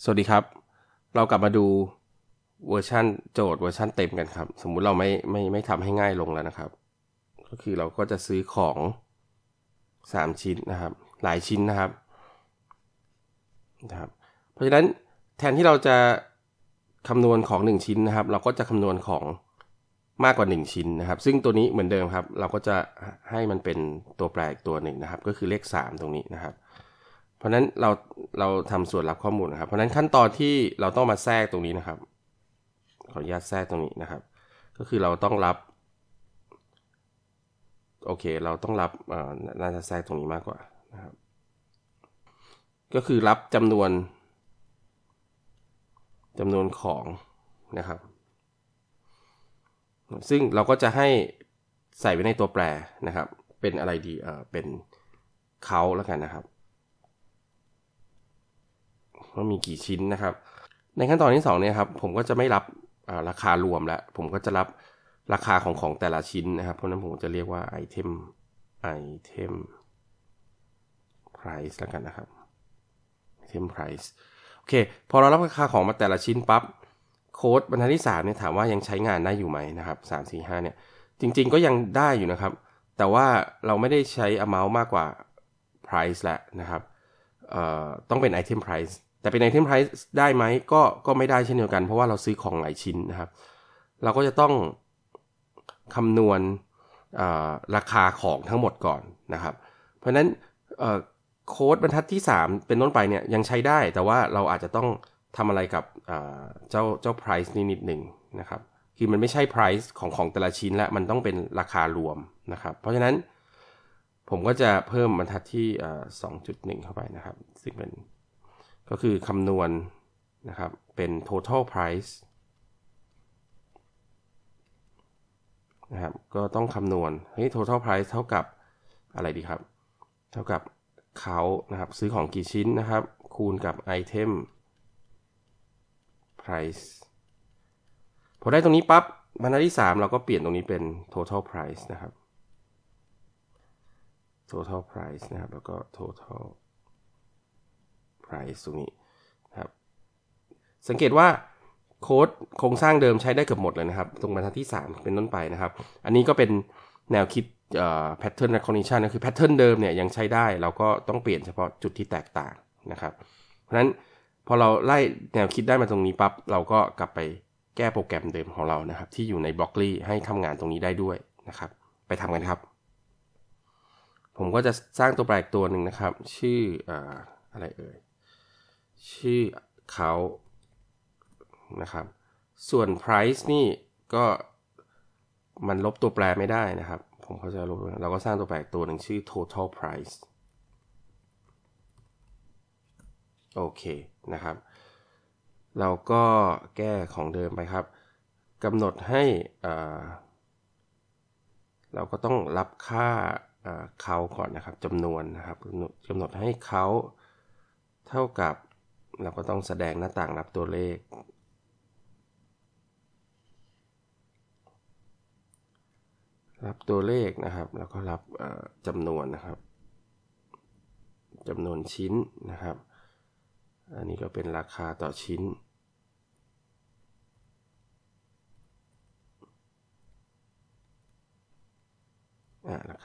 สวัสดีครับ เรากลับมาดูเวอร์ชันโจทย์เวอร์ชันเต็มกันครับ สมมุติเราไม่ไม่ไม่ทำให้ง่ายลงแล้วนะครับ ก็คือเราก็จะซื้อของ 3 ชิ้นนะครับ หลายชิ้นนะครับนะครับ เพราะฉะนั้นแทนที่เราจะคำนวณของ 1 ชิ้นนะครับ เราก็จะคำนวณของมากกว่า 1 ชิ้นนะครับ ซึ่งตัวนี้เหมือนเดิมครับ เราก็จะให้มันเป็นตัวแปรอีกตัวหนึ่งนะครับ ก็คือเลข3ตรงนี้นะครับเพราะนั้นเราเราทำส่วนรับข้อมูลนะครับ เพราะนั้นขั้นตอนที่เราต้องมาแทรกตรงนี้นะครับ ขออนุญาตแทรกตรงนี้นะครับ ก็คือเราต้องรับโอเค เราต้องรับน่าจะแทรกตรงนี้มากกว่านะครับ ก็คือรับจำนวนจำนวนของนะครับ ซึ่งเราก็จะให้ใส่ไว้ในตัวแปรนะครับ เป็นอะไรดีเออเป็นเขาแล้วกันนะครับว่ามีกี่ชิ้นนะครับ ในขั้นตอนที่2เนี่ยครับ ผมก็จะไม่รับราคารวมแล้วผมก็จะรับราคาของของแต่ละชิ้นนะครับ เพราะนั้นผมจะเรียกว่าไอเทมไอเทม price แล้วกันนะครับ item price โอเค พอเรารับราคาของมาแต่ละชิ้นปับ๊บโค้ด บรรทัดที่3เนี่ยถามว่ายังใช้งานได้อยู่ไหมนะครับ3 4 5เนี่ยจริงๆก็ยังได้อยู่นะครับ แต่ว่าเราไม่ได้ใช้ amount มากกว่า price แล้วนะครับต้องเป็นไอเทมไพรซ์แต่เป็นไอเทมไพรซ์ได้ไหมก็ก็ไม่ได้เช่นเดียวกัน เพราะว่าเราซื้อของหลายชิ้นนะครับเราก็จะต้องคำนวณราคาของทั้งหมดก่อนนะครับ เพราะนั้นโค้ดบรรทัดที่3เป็นต้นไปเนี่ยยังใช้ได้ แต่ว่าเราอาจจะต้องทำอะไรกับเจ้าเจ้า price นี่นิดหนึ่งนะครับคือมันไม่ใช่ price ของของแต่ละชิ้นละมันต้องเป็นราคารวมนะครับ เพราะฉะนั้นผมก็จะเพิ่มบรรทัดที่ 2.1 เข้าไปนะครับซึ่งเป็นก็คือคำนวณนะครับเป็น total price นะครับก็ต้องคำนวณเฮ้ย total price เท่ากับอะไรดีครับ เท่ากับเขานะครับ ซื้อของกี่ชิ้นนะครับ คูณกับ item price พอได้ตรงนี้ปับ๊บบรรทัดที่ 3 เราก็เปลี่ยนตรงนี้เป็น total price นะครับ total price นะครับแล้วก็ total price ตรงนี้นะครับ สังเกตว่าโค้ดโครงสร้างเดิมใช้ได้เกือบหมดเลยนะครับ ตรงบรรทัดที่ 3 เป็นต้นไปนะครับ อันนี้ก็เป็นแนวคิด pattern recognition นะคือ Pattern เดิมเนี่ยยังใช้ได้ เราก็ต้องเปลี่ยนเฉพาะจุดที่แตกต่างนะครับ เพราะฉะนั้นพอเราไล่แนวคิดได้มาตรงนี้ปับ๊บ เราก็กลับไปแก้โปรแกรมเดิมของเรานะครับ ที่อยู่ในบล็อกลี่ให้ทำงานตรงนี้ได้ด้วยนะครับ ไปทำกันครับผมก็จะสร้างตัวแปรตัวหนึ่งนะครับ ชื่ออะไรเอ่ยชื่อ เขา นะครับ ส่วน price นี่ ก็ มันลบตัวแปรไม่ได้นะครับผมเขาจะลบเราก็สร้างตัวแปรตัวหนึ่งชื่อ total price โอเคนะครับ เราก็แก้ของเดิมไปครับกำหนดให้เราก็ต้องรับค่าเขาก่อนนะครับจำนวนนะครับกำหนดให้เขาเท่ากับ เราก็ต้องแสดงหน้าต่างรับตัวเลข รับตัวเลขนะครับ แล้วก็รับจำนวนนะครับจำนวนชิ้นนะครับ อันนี้ก็เป็นราคาต่อชิ้น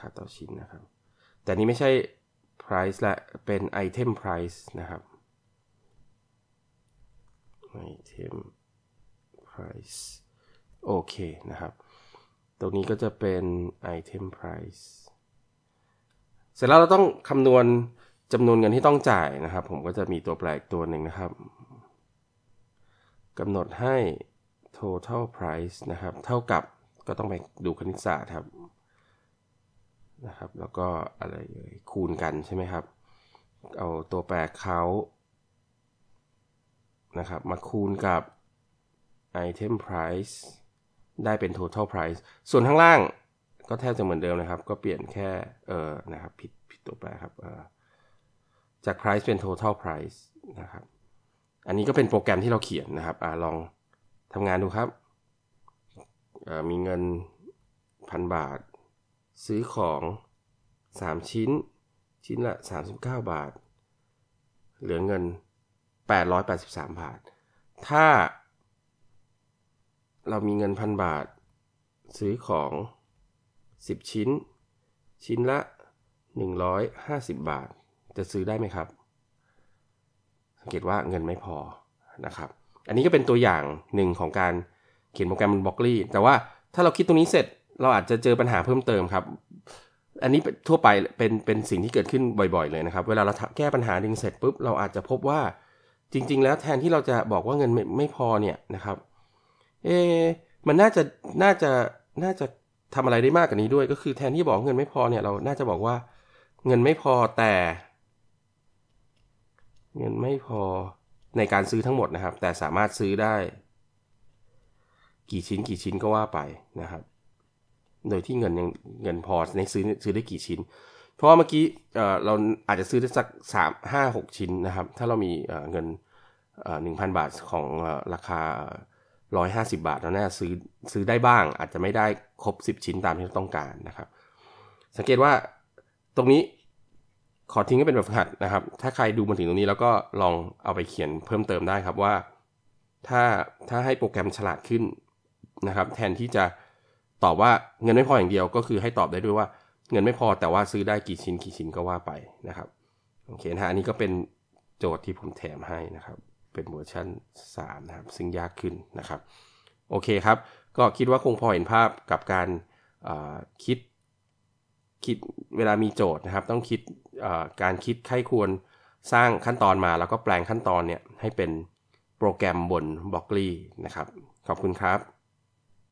คาต่อชิ้นนะครับ แต่นี้ไม่ใช่ price ละเป็น item price นะครับ item price โอเคนะครับตรงนี้ก็จะเป็น item price เสร็จแล้วเราต้องคำนวณจำนวนเงินที่ต้องจ่ายนะครับ ผมก็จะมีตัวแปรอีกตัวหนึ่งนะครับกำหนดให้ total price นะครับ เท่ากับก็ต้องไปดูคณิตศาสตร์ครับนะครับแล้วก็อะไรคูณกันใช่ไหมครับ เอาตัวแปรเขานะครับมาคูณกับ item price ได้เป็น total price ส่วนข้างล่างก็แทบจะเหมือนเดิมนะครับ ก็เปลี่ยนแค่ เออนะครับ ผิดผิดตัวแปรครับเออจาก price เป็น total price นะครับอันนี้ก็เป็นโปรแกรมที่เราเขียนนะครับอลองทำงานดูครับ มีเงินพันบาทซื้อของ 3 ชิ้น ชิ้นละ 39 บาท เหลือเงิน 883 บาท ถ้า เรามีเงินพันบาท ซื้อของ 10 ชิ้น ชิ้นละ 150 บาท จะซื้อได้ไหมครับ สังเกตว่าเงินไม่พอนะครับ อันนี้ก็เป็นตัวอย่างหนึ่งของการเขียนโปรแกรมบนบล็อกลี่แต่ว่าถ้าเราคิดตรงนี้เสร็จเราอาจจะเจอปัญหาเพิ่มเติมครับ อันนี้ทั่วไปเป็นเป็นสิ่งที่เกิดขึ้นบ่อยๆเลยนะครับ เวลาเราแก้ปัญหาหนึ่งเสร็จปุ๊บเราอาจจะพบว่าจริงๆแล้วแทนที่เราจะบอกว่าเงินไม่ไมพอเนี่ยนะครับ เอมันน่าจะน่าจะน่าจะทำอะไรได้มากกว่านี้ด้วย ก็คือ แทนที่บอกเงินไม่พอเนี่ยเรา น่าจะบอกว่าเงินไม่พอแต่ เงินไม่พอในการซื้อทั้งหมดนะครับ แต่สามารถซื้อได้ กี่ชิ้นกี่ชิ้นก็ว่าไปนะครับโดยที่เงินยังเงินพอในซื้อซื้อได้กี่ชิ้น เพราะว่าเมื่อกี้เราอาจจะซื้อได้สักสามห้าหกชิ้นนะครับ ถ้าเรามีเงินหนึ่งพันบาทของราคาร้อยห้าสิบาทเราน่าซื้อซื้อได้บ้าง อาจจะไม่ได้ครบสิบชิ้นตามที่เราต้องการนะครับ สังเกตว่าตรงนี้ขอทิ้งให้เป็นแบบฝึกหัดนะครับ ถ้าใครดูมาถึงตรงนี้แล้วก็ลองเอาไปเขียนเพิ่มเติมได้ครับว่า ถ้าถ้าให้โปรแกรมฉลาดขึ้นนะครับ แทนที่จะตอบว่าเงินไม่พออย่างเดียวก็คือให้ตอบได้ด้วยว่า เงินไม่พอแต่ว่าซื้อได้กี่ชิ้นกี่ชิ้นก็ว่าไปนะครับโอเคนะฮะอันนี้ก็เป็นโจทย์ที่ผมแถมให้นะครับ เป็นเวอร์ชัน3นะครับซึ่งยากขึ้นนะครับ โอเคครับ ก็คิดว่าคงพอเห็นภาพกับการคิด คิดเวลามีโจทย์นะครับ ต้องคิดการคิดไข้ควรสร้างขั้นตอนมา แล้วก็แปลงขั้นตอนเนี่ย ให้เป็นโปรแกรมบนบล็อกลี่นะครับ ขอบคุณครับ